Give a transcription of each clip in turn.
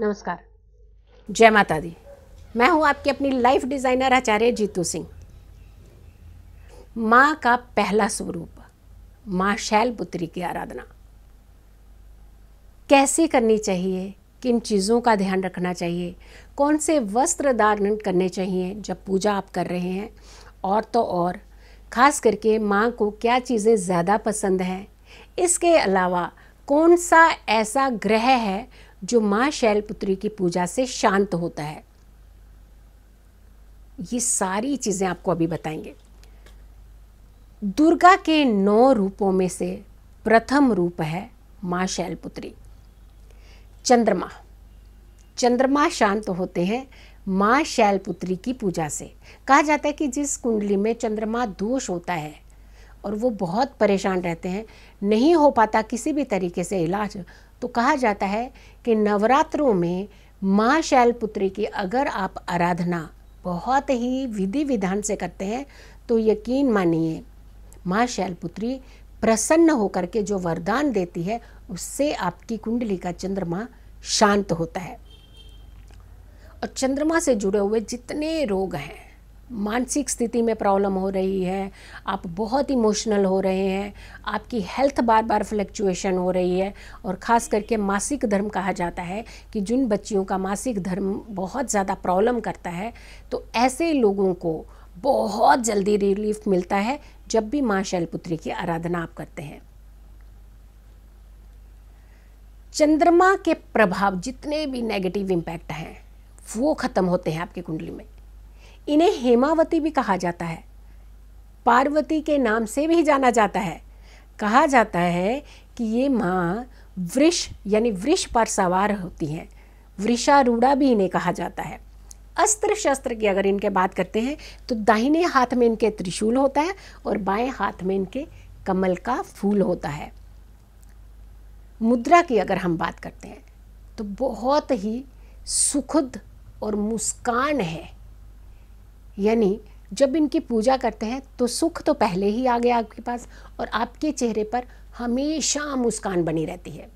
नमस्कार जय माता दी मैं हूं आपकी अपनी लाइफ डिज़ाइनर आचार्य जीतू सिंह माँ का पहला स्वरूप माँ शैलपुत्री की आराधना कैसे करनी चाहिए किन चीज़ों का ध्यान रखना चाहिए कौन से वस्त्र धारण करने चाहिए जब पूजा आप कर रहे हैं और तो और ख़ास करके माँ को क्या चीज़ें ज़्यादा पसंद हैं इसके अलावा कौन सा ऐसा ग्रह है जो माँ शैलपुत्री की पूजा से शांत होता है ये सारी चीज़ें आपको अभी बताएंगे दुर्गा के नौ रूपों में से प्रथम रूप है माँ शैलपुत्री चंद्रमा चंद्रमा शांत होते हैं माँ शैलपुत्री की पूजा से कहा जाता है कि जिस कुंडली में चंद्रमा दोष होता है और वो बहुत परेशान रहते हैं नहीं हो पाता किसी भी तरीके से इलाज तो कहा जाता है कि नवरात्रों में माँ शैलपुत्री की अगर आप आराधना बहुत ही विधि विधान से करते हैं तो यकीन मानिए माँ शैलपुत्री प्रसन्न होकर के जो वरदान देती है उससे आपकी कुंडली का चंद्रमा शांत होता है और चंद्रमा से जुड़े हुए जितने रोग हैं मानसिक स्थिति में प्रॉब्लम हो रही है आप बहुत इमोशनल हो रहे हैं आपकी हेल्थ बार बार फ्लक्चुएशन हो रही है और ख़ास करके मासिक धर्म कहा जाता है कि जिन बच्चियों का मासिक धर्म बहुत ज़्यादा प्रॉब्लम करता है तो ऐसे लोगों को बहुत जल्दी रिलीफ मिलता है जब भी माँ शैलपुत्री की आराधना आप करते हैं चंद्रमा के प्रभाव जितने भी नेगेटिव इम्पैक्ट हैं वो ख़त्म होते हैं आपकी कुंडली में इन्हें हेमावती भी कहा जाता है पार्वती के नाम से भी जाना जाता है कहा जाता है कि ये माँ वृष यानी वृष पर सवार होती हैं वृषारूढ़ा भी इन्हें कहा जाता है अस्त्र शस्त्र की अगर इनके बात करते हैं तो दाहिने हाथ में इनके त्रिशूल होता है और बाएं हाथ में इनके कमल का फूल होता है मुद्रा की अगर हम बात करते हैं तो बहुत ही सुखद और मुस्कान है यानी जब इनकी पूजा करते हैं तो सुख तो पहले ही आ गया आपके पास और आपके चेहरे पर हमेशा मुस्कान बनी रहती है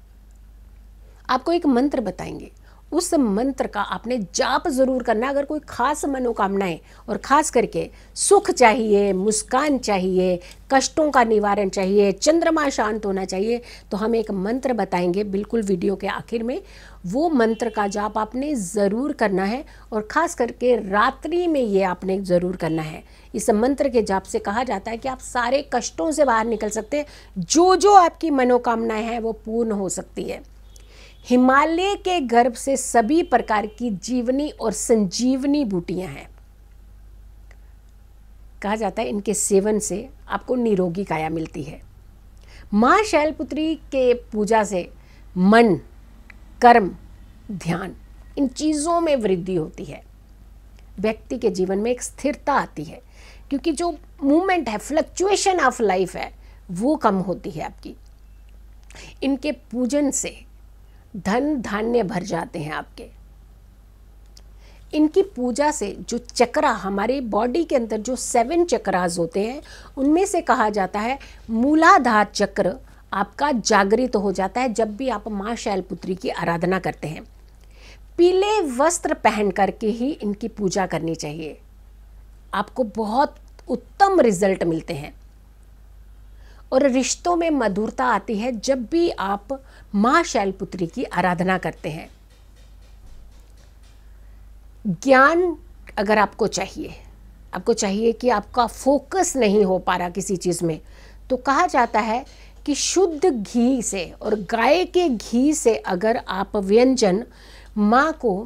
आपको एक मंत्र बताएंगे उस मंत्र का आपने जाप जरूर करना अगर कोई खास मनोकामनाएं और खास करके सुख चाहिए मुस्कान चाहिए कष्टों का निवारण चाहिए चंद्रमा शांत होना चाहिए तो हम एक मंत्र बताएंगे बिल्कुल वीडियो के आखिर में वो मंत्र का जाप आपने ज़रूर करना है और ख़ास करके रात्रि में ये आपने ज़रूर करना है इस मंत्र के जाप से कहा जाता है कि आप सारे कष्टों से बाहर निकल सकते हैं जो जो आपकी मनोकामनाएं हैं वो पूर्ण हो सकती है हिमालय के गर्भ से सभी प्रकार की जीवनी और संजीवनी बूटियां हैं कहा जाता है इनके सेवन से आपको निरोगी काया मिलती है माँ शैलपुत्री के पूजा से मन कर्म ध्यान इन चीज़ों में वृद्धि होती है व्यक्ति के जीवन में एक स्थिरता आती है क्योंकि जो मूवमेंट है फ्लक्चुएशन ऑफ लाइफ है वो कम होती है आपकी इनके पूजन से धन धान्य भर जाते हैं आपके इनकी पूजा से जो चक्रा हमारे बॉडी के अंदर जो सेवन चक्रास होते हैं उनमें से कहा जाता है मूलाधार चक्र आपका जागृत तो हो जाता है जब भी आप माँ शैलपुत्री की आराधना करते हैं पीले वस्त्र पहन करके ही इनकी पूजा करनी चाहिए आपको बहुत उत्तम रिजल्ट मिलते हैं और रिश्तों में मधुरता आती है जब भी आप माँ शैलपुत्री की आराधना करते हैं ज्ञान अगर आपको चाहिए आपको चाहिए कि आपका फोकस नहीं हो पा रहा किसी चीज़ में तो कहा जाता है कि शुद्ध घी से और गाय के घी से अगर आप व्यंजन माँ को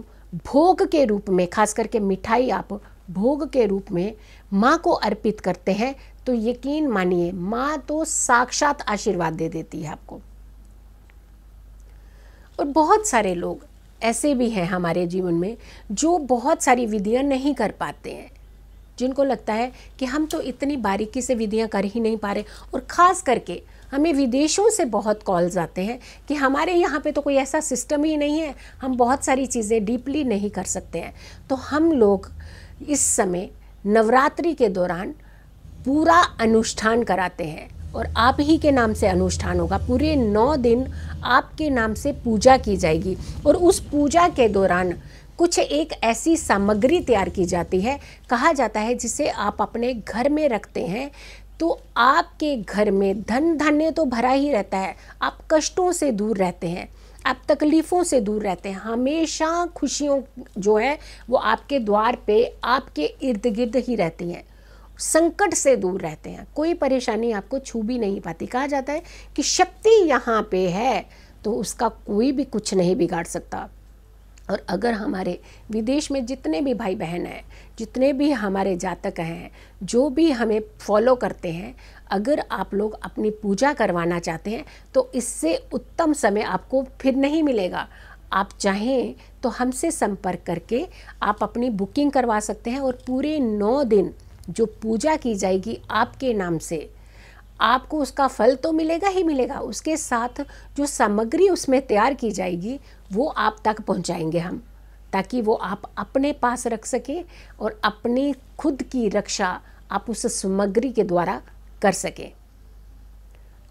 भोग के रूप में खास करके मिठाई आप भोग के रूप में माँ को अर्पित करते हैं तो यकीन मानिए माँ तो साक्षात आशीर्वाद दे देती है आपको और बहुत सारे लोग ऐसे भी हैं हमारे जीवन में जो बहुत सारी विधियाँ नहीं कर पाते हैं जिनको लगता है कि हम तो इतनी बारीकी से विधियाँ कर ही नहीं पा रहे और ख़ास करके हमें विदेशों से बहुत कॉल्स आते हैं कि हमारे यहाँ पे तो कोई ऐसा सिस्टम ही नहीं है हम बहुत सारी चीज़ें डीपली नहीं कर सकते हैं तो हम लोग इस समय नवरात्रि के दौरान पूरा अनुष्ठान कराते हैं और आप ही के नाम से अनुष्ठान होगा पूरे नौ दिन आपके नाम से पूजा की जाएगी और उस पूजा के दौरान कुछ एक ऐसी सामग्री तैयार की जाती है कहा जाता है जिसे आप अपने घर में रखते हैं तो आपके घर में धन धन्य तो भरा ही रहता है आप कष्टों से दूर रहते हैं आप तकलीफ़ों से दूर रहते हैं हमेशा खुशियों जो है वो आपके द्वार पे आपके इर्द गिर्द ही रहती हैं संकट से दूर रहते हैं कोई परेशानी आपको छू भी नहीं पाती कहा जाता है कि शक्ति यहाँ पे है तो उसका कोई भी कुछ नहीं बिगाड़ सकता और अगर हमारे विदेश में जितने भी भाई बहन हैं जितने भी हमारे जातक हैं जो भी हमें फॉलो करते हैं अगर आप लोग अपनी पूजा करवाना चाहते हैं तो इससे उत्तम समय आपको फिर नहीं मिलेगा आप चाहें तो हमसे संपर्क करके आप अपनी बुकिंग करवा सकते हैं और पूरे नौ दिन जो पूजा की जाएगी आपके नाम से आपको उसका फल तो मिलेगा ही मिलेगा उसके साथ जो सामग्री उसमें तैयार की जाएगी वो आप तक पहुंचाएंगे हम ताकि वो आप अपने पास रख सकें और अपनी खुद की रक्षा आप उस सामग्री के द्वारा कर सकें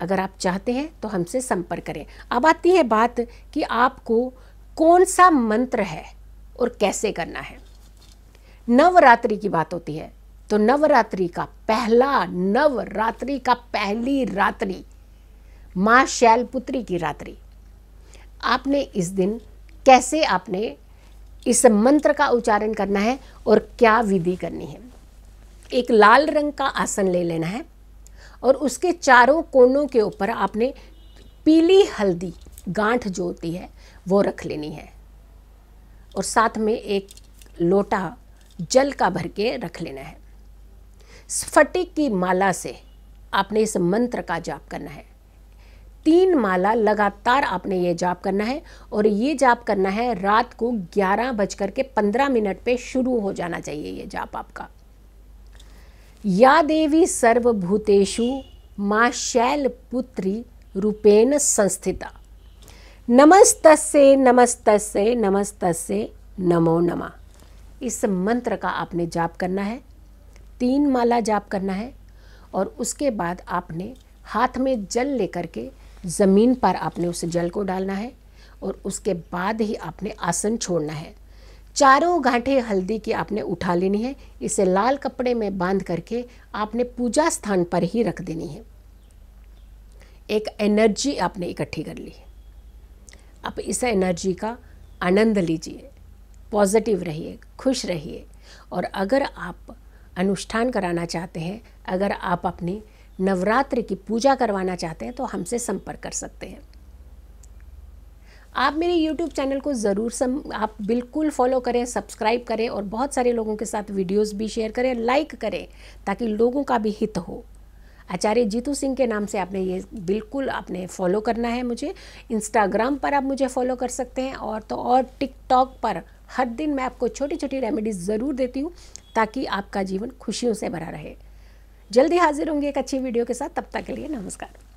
अगर आप चाहते हैं तो हमसे संपर्क करें अब आती है बात कि आपको कौन सा मंत्र है और कैसे करना है नवरात्रि की बात होती है तो नवरात्रि का पहला नवरात्रि का पहली रात्रि माँ शैलपुत्री की रात्रि आपने इस दिन कैसे आपने इस मंत्र का उच्चारण करना है और क्या विधि करनी है एक लाल रंग का आसन ले लेना है और उसके चारों कोनों के ऊपर आपने पीली हल्दी गांठ जो होती है वो रख लेनी है और साथ में एक लोटा जल का भर के रख लेना है स्फटिक की माला से आपने इस मंत्र का जाप करना है तीन माला लगातार आपने ये जाप करना है और ये जाप करना है रात को ग्यारह बजकर के पंद्रह मिनट पे शुरू हो जाना चाहिए ये जाप आपका या देवी सर्वभूतेषु माँ शैल पुत्री रूपेण संस्थिता से नमस्त से नमो नमा इस मंत्र का आपने जाप करना है तीन माला जाप करना है और उसके बाद आपने हाथ में जल लेकर के ज़मीन पर आपने उस जल को डालना है और उसके बाद ही आपने आसन छोड़ना है चारों घाटे हल्दी की आपने उठा लेनी है इसे लाल कपड़े में बांध करके आपने पूजा स्थान पर ही रख देनी है एक एनर्जी आपने इकट्ठी कर ली है आप इस एनर्जी का आनंद लीजिए पॉजिटिव रहिए खुश रहिए और अगर आप अनुष्ठान कराना चाहते हैं अगर आप अपनी नवरात्र की पूजा करवाना चाहते हैं तो हमसे संपर्क कर सकते हैं आप मेरे YouTube चैनल को ज़रूर सम आप बिल्कुल फॉलो करें सब्सक्राइब करें और बहुत सारे लोगों के साथ वीडियोस भी शेयर करें लाइक करें ताकि लोगों का भी हित हो आचार्य जीतू सिंह के नाम से आपने ये बिल्कुल आपने फॉलो करना है मुझे इंस्टाग्राम पर आप मुझे फॉलो कर सकते हैं और तो और टिकटॉक पर हर दिन मैं आपको छोटी छोटी रेमेडीज़ ज़रूर देती हूँ ताकि आपका जीवन खुशियों से भरा रहे जल्दी हाजिर होंगे एक अच्छी वीडियो के साथ तब तक के लिए नमस्कार